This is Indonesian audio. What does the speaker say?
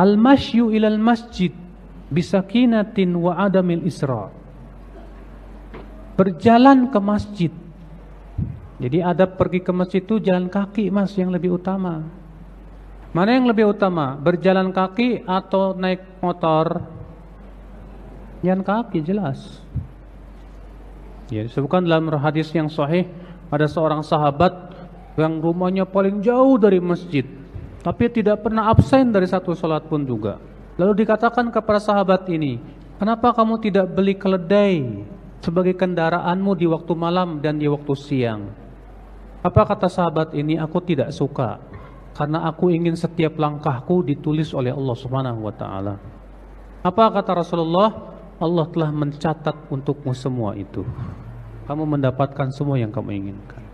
Al-masyu ilal masjid bisakinatin wa adamil isra. Berjalan ke masjid. Jadi ada pergi ke masjid itu jalan kaki mas yang lebih utama. Mana yang lebih utama? Berjalan kaki atau naik motor? Jalan kaki jelas. Ya, disebutkan dalam hadis yang sahih ada seorang sahabat yang rumahnya paling jauh dari masjid tapi tidak pernah absen dari satu sholat pun juga. Lalu dikatakan kepada sahabat ini, kenapa kamu tidak beli keledai sebagai kendaraanmu di waktu malam dan di waktu siang? Apa kata sahabat ini? Aku tidak suka karena aku ingin setiap langkahku ditulis oleh Allah Subhanahu wa taala. Apa kata Rasulullah? Allah telah mencatat untukmu semua itu. Kamu mendapatkan semua yang kamu inginkan.